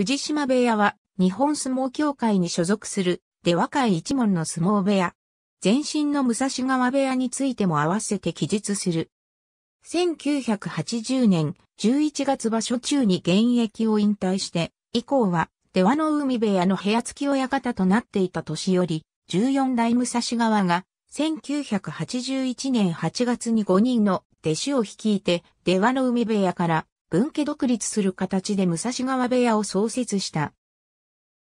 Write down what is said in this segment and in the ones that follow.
藤島部屋は日本相撲協会に所属する出和会一門の相撲部屋。前身の武蔵川部屋についても合わせて記述する。1980年11月場所中に現役を引退して、以降は出羽の海部屋の部屋付き親方となっていた年より、14代武蔵川が1981年8月に5人の弟子を率いて出羽の海部屋から分家独立する形で武蔵川部屋を創設した。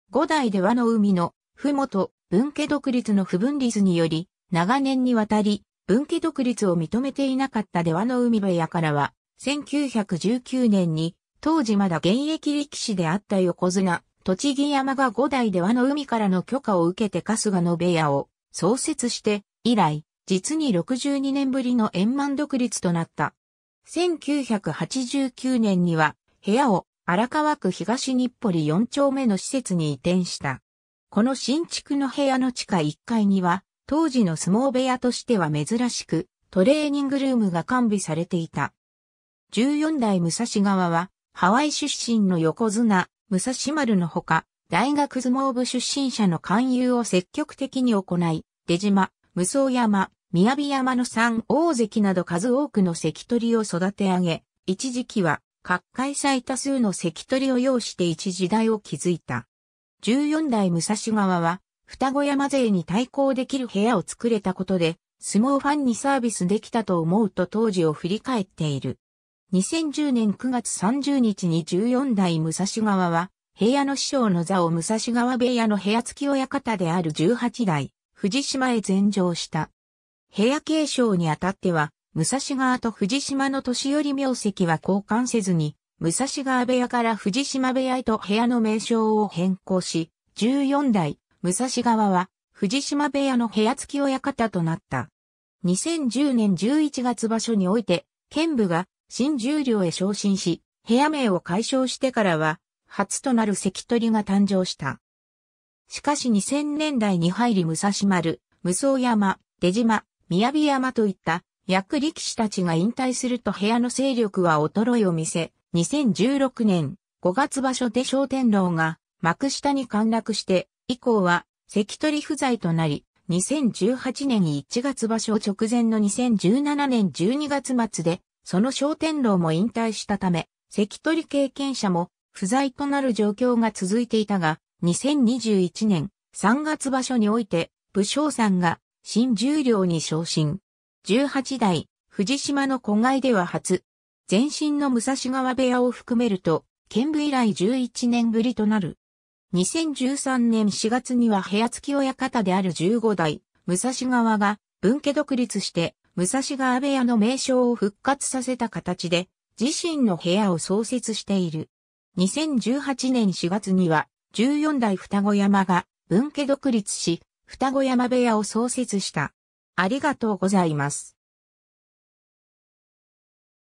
五代で和の海の、ふもと、分家独立の不分立により、長年にわたり、分家独立を認めていなかったではの海部屋からは、1919年に、当時まだ現役力士であった横綱、栃木山が五代ではの海からの許可を受けて春日の部屋を創設して、以来、実に62年ぶりの円満独立となった。1989年には部屋を荒川区東日暮里4丁目の施設に移転した。この新築の部屋の地下1階には当時の相撲部屋としては珍しくトレーニングルームが完備されていた。14代武蔵側はハワイ出身の横綱武蔵丸のほか大学相撲部出身者の勧誘を積極的に行い、出島、無双山、宮城山の山大関など数多くの関取を育て上げ、一時期は各界最多数の関取を要して一時代を築いた。14代武蔵川は、双子山勢に対抗できる部屋を作れたことで、相撲ファンにサービスできたと思うと当時を振り返っている。2010年9月30日に14代武蔵川は、平野の師匠の座を武蔵川部屋の部屋付き親方である18代、藤島へ前上した。部屋継承にあたっては、武蔵川と藤島の年寄り名跡は交換せずに、武蔵川部屋から藤島部屋へと部屋の名称を変更し、14代、武蔵川は、藤島部屋の部屋付き親方となった。2010年11月場所において、県部が新十両へ昇進し、部屋名を解消してからは、初となる関取が誕生した。しかし2000年代に入り武蔵丸、無双山、出島、宮城山といった役力士たちが引退すると部屋の勢力は衰えを見せ、2016年5月場所で商天楼が幕下に陥落して、以降は関取不在となり、2018年1月場所直前の2017年12月末で、その商天楼も引退したため、関取経験者も不在となる状況が続いていたが、2021年3月場所において、武将山が新十両に昇進。十八代、藤島の古外では初。前身の武蔵川部屋を含めると、県部以来十一年ぶりとなる。2013年4月には部屋付き親方である十五代、武蔵川が分家独立して、武蔵川部屋の名称を復活させた形で、自身の部屋を創設している。2018年4月には、14代双子山が分家独立し、双子山部屋を創設した。ありがとうございます。